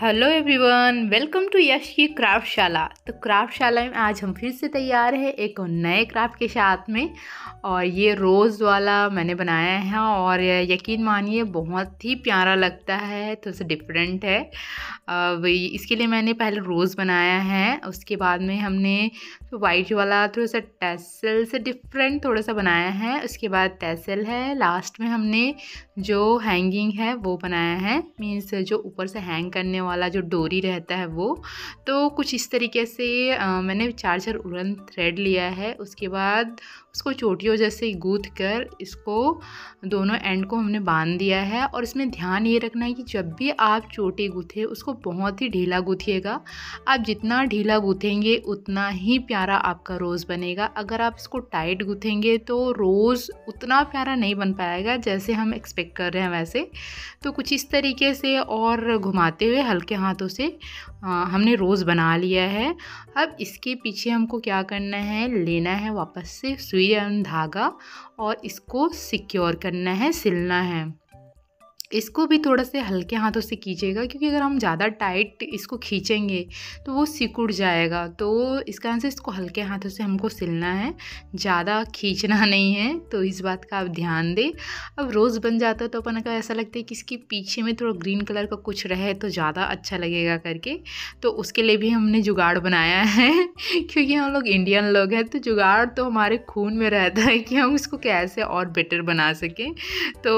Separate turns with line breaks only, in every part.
hello everyone welcome to Yash की craft शाला तो क्राफ्ट शाला में आज हम फिर से तैयार हैं एक नए क्राफ्ट के साथ में और ये रोज़ वाला मैंने बनाया है और यकीन मानिए बहुत ही प्यारा लगता है थोड़ा तो सा डिफरेंट है इसके लिए मैंने पहले रोज़ बनाया है उसके बाद में हमने वाइट वाला थोड़ा सा टैसल से डिफरेंट थोड़ा सा बनाया है उसके बाद टैसल है लास्ट में हमने जो हैंगिंग है वो बनाया है मीन्स जो ऊपर से हैंग करने वाला जो डोरी रहता है वो तो कुछ इस तरीके से मैंने चार चार उड़न थ्रेड लिया है उसके बाद इसको चोटियों जैसे गूँथ कर इसको दोनों एंड को हमने बांध दिया है और इसमें ध्यान ये रखना है कि जब भी आप चोटी गूँथे उसको बहुत ही ढीला गूँथिएगा आप जितना ढीला गूँथेंगे उतना ही प्यारा आपका रोज़ बनेगा अगर आप इसको टाइट गूँथेंगे तो रोज़ उतना प्यारा नहीं बन पाएगा जैसे हम एक्सपेक्ट कर रहे हैं वैसे तो कुछ इस तरीके से और घुमाते हुए हल्के हाथों से आ, हमने रोज़ बना लिया है अब इसके पीछे हमको क्या करना है लेना है वापस से सुई धागा और इसको सिक्योर करना है सिलना है इसको भी थोड़ा से हल्के हाथों से खींचेगा क्योंकि अगर हम ज़्यादा टाइट इसको खींचेंगे तो वो सिकुड़ जाएगा तो इस कारण से इसको हल्के हाथों से हमको सिलना है ज़्यादा खींचना नहीं है तो इस बात का आप ध्यान दें अब रोज़ बन जाता है तो अपन का ऐसा लगता है कि इसके पीछे में थोड़ा ग्रीन कलर का कुछ रहे तो ज़्यादा अच्छा लगेगा करके तो उसके लिए भी हमने जुगाड़ बनाया है क्योंकि हम लोग इंडियन लोग हैं तो जुगाड़ तो हमारे खून में रहता है कि हम इसको कैसे और बेटर बना सकें तो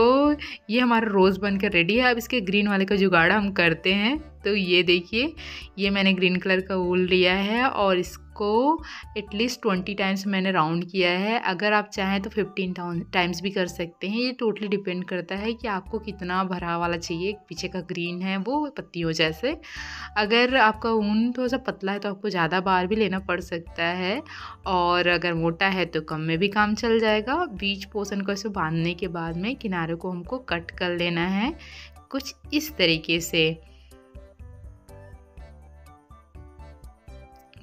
ये हमारा रोज़ बनकर रेडी है अब इसके ग्रीन वाले का जुगाड़ हम करते हैं तो ये देखिए ये मैंने ग्रीन कलर का वूल लिया है और इस को एटलीस्ट ट्वेंटी टाइम्स मैंने राउंड किया है अगर आप चाहें तो फिफ्टीन टाइम्स भी कर सकते हैं ये टोटली डिपेंड करता है कि आपको कितना भरा वाला चाहिए पीछे का ग्रीन है वो पत्तियों जैसे अगर आपका ऊन थोड़ा सा पतला है तो आपको ज़्यादा बार भी लेना पड़ सकता है और अगर मोटा है तो कम में भी काम चल जाएगा बीच पोषण को ऐसे बांधने के बाद में किनारे को हमको कट कर लेना है कुछ इस तरीके से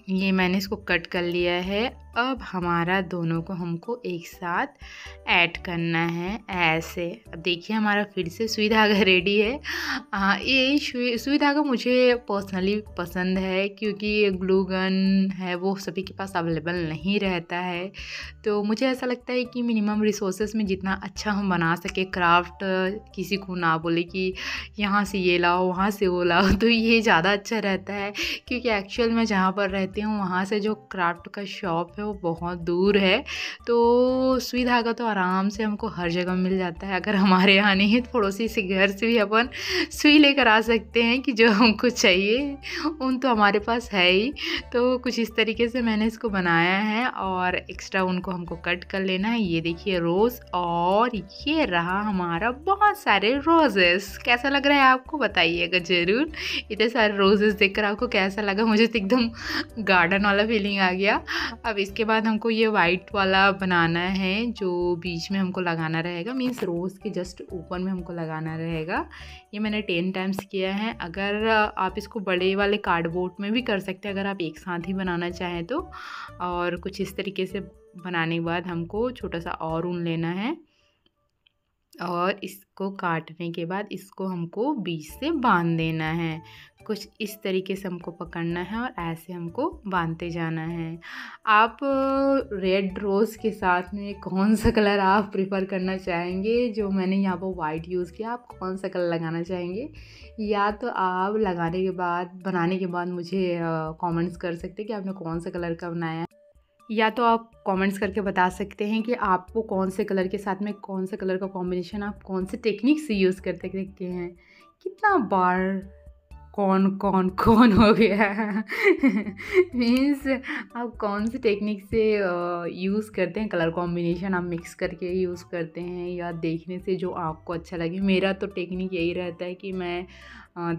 ये मैंने इसको कट कर लिया है अब हमारा दोनों को हमको एक साथ ऐड करना है ऐसे अब देखिए हमारा फिर से सुई धागा रेडी है आ, ये सुई धागा मुझे पर्सनली पसंद है क्योंकि ग्लू गन है वो सभी के पास अवेलेबल नहीं रहता है तो मुझे ऐसा लगता है कि मिनिमम रिसोर्सेस में जितना अच्छा हम बना सके क्राफ्ट किसी को ना बोले कि यहाँ से ये लाओ वहाँ से वो लाओ तो ये ज़्यादा अच्छा रहता है क्योंकि एक्चुअल मैं जहाँ पर रहती हूँ वहाँ से जो क्राफ्ट का शॉप है वो बहुत दूर है तो सुई धागा तो आराम से हमको हर जगह मिल जाता है अगर हमारे यहाँ नहीं है तो पड़ोसी से घर से भी अपन सुई लेकर आ सकते हैं कि जो हमको चाहिए उन तो हमारे पास है ही तो कुछ इस तरीके से मैंने इसको बनाया है और एक्स्ट्रा उनको हमको कट कर लेना है ये देखिए रोज़ और ये रहा हमारा बहुत सारे रोजेस कैसा लग रहा है आपको बताइएगा ज़रूर इतने सारे रोजेस देखकर आपको कैसा लगा मुझे तो एकदम गार्डन वाला फीलिंग आ गया अब इसके बाद हमको ये वाइट वाला बनाना है जो बीच में हमको लगाना रहेगा मीन्स रोज़ के जस्ट ऊपर में हमको लगाना रहेगा ये मैंने टेन टाइम्स किया है अगर आप इसको बड़े वाले कार्डबोर्ड में भी कर सकते हैं अगर आप एक साथ ही बनाना चाहें तो और कुछ इस तरीके से बनाने के बाद हमको छोटा सा और ऊन लेना है और इसको काटने के बाद इसको हमको बीच से बांध देना है कुछ इस तरीके से हमको पकड़ना है और ऐसे हमको बांधते जाना है आप रेड रोज़ के साथ में कौन सा कलर आप प्रिफ़र करना चाहेंगे जो मैंने यहाँ पर वाइट यूज़ किया आप कौन सा कलर लगाना चाहेंगे या तो आप लगाने के बाद बनाने के बाद मुझे कमेंट्स कर सकते कि आपने कौन सा कलर का बनाया या तो आप कमेंट्स करके बता सकते हैं कि आपको कौन से कलर के साथ में कौन से कलर का कॉम्बिनेशन आप कौन से टेक्निक से यूज़ करते देखते हैं कितना बार कौन कौन कौन हो गया मीन्स आप कौन से टेक्निक से यूज़ करते हैं कलर कॉम्बिनेशन आप मिक्स करके यूज़ करते हैं या देखने से जो आपको अच्छा लगे मेरा तो टेक्निक यही रहता है कि मैं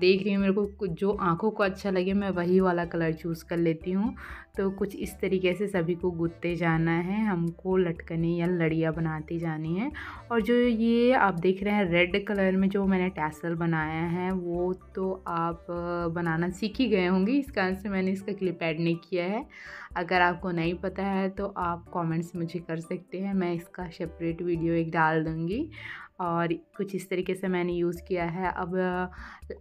देख रही हूँ मेरे को जो आँखों को अच्छा लगे मैं वही वाला कलर चूज़ कर लेती हूँ तो कुछ इस तरीके से सभी को गुदते जाना है हमको लटकने या लड़ियाँ बनाती जानी है और जो ये आप देख रहे हैं रेड कलर में जो मैंने टैसल बनाया है वो तो आप बनाना सीख ही गए होंगे इस कारण से मैंने इसका क्लिप ऐड नहीं किया है अगर आपको नहीं पता है तो आप कमेंट्स मुझे कर सकते हैं मैं इसका सेपरेट वीडियो एक डाल दूँगी और कुछ इस तरीके से मैंने यूज़ किया है अब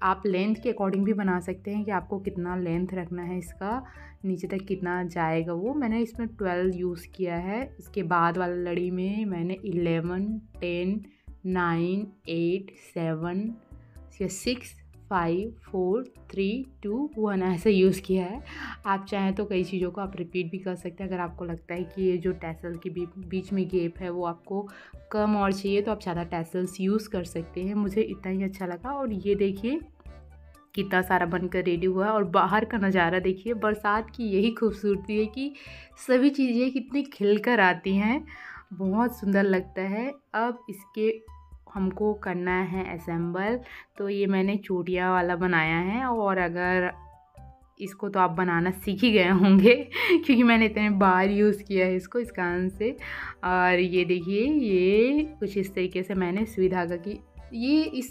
आप लेंथ के अकॉर्डिंग भी बना सकते हैं कि आपको कितना लेंथ रखना है इसका नीचे तक कितना जाएगा वो मैंने इसमें ट्वेल्व यूज़ किया है इसके बाद वाला लड़ी में मैंने eleven ten nine eight seven या six five four three two one ऐसे यूज़ किया है आप चाहें तो कई चीज़ों को आप रिपीट भी कर सकते हैं अगर आपको लगता है कि ये जो टैसल के बीच में गेप है वो आपको कम और चाहिए तो आप ज़्यादा टैसल्स यूज़ कर सकते हैं मुझे इतना ही अच्छा लगा और ये देखिए कितना सारा बनकर रेडी हुआ है और बाहर का नज़ारा देखिए बरसात की यही खूबसूरती है कि सभी चीज़ें कितनी खिलकर आती हैं बहुत सुंदर लगता है अब इसके हमको करना है असेंबल तो ये मैंने चूटिया वाला बनाया है और अगर इसको तो आप बनाना सीख ही गए होंगे क्योंकि मैंने इतने बार यूज़ किया है इसको इस कारण से और ये देखिए ये कुछ इस तरीके से मैंने सुई धागा की ये इस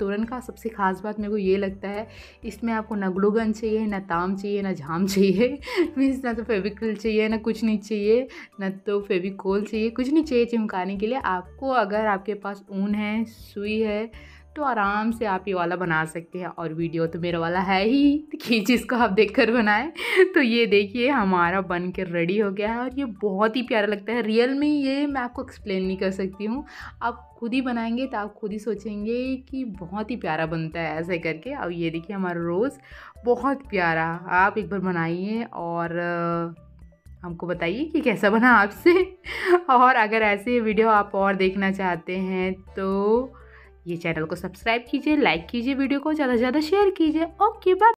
तोरण का सबसे ख़ास बात मेरे को ये लगता है इसमें आपको ना ग्लूगन चाहिए ना ताम चाहिए ना झाम चाहिए मीन्स ना तो फेविकल चाहिए ना कुछ नहीं चाहिए ना तो फेविकोल चाहिए कुछ नहीं चाहिए चमकाने के लिए आपको अगर आपके पास ऊन है सुई है तो आराम से आप ये वाला बना सकते हैं और वीडियो तो मेरा वाला है ही तो खींच इसको आप देख कर बनाएं तो ये देखिए हमारा बन के रेडी हो गया है और ये बहुत ही प्यारा लगता है रियल में ये मैं आपको एक्सप्लेन नहीं कर सकती हूँ आप खुद ही बनाएंगे तो आप खुद ही सोचेंगे कि बहुत ही प्यारा बनता है ऐसे करके और ये देखिए हमारा रोज़ बहुत प्यारा आप एक बार बनाइए और हमको बताइए कि कैसा बना आपसे और अगर ऐसे वीडियो आप और देखना चाहते हैं तो ये चैनल को सब्सक्राइब कीजिए लाइक कीजिए वीडियो को ज़्यादा से ज़्यादा शेयर कीजिए ओके बाय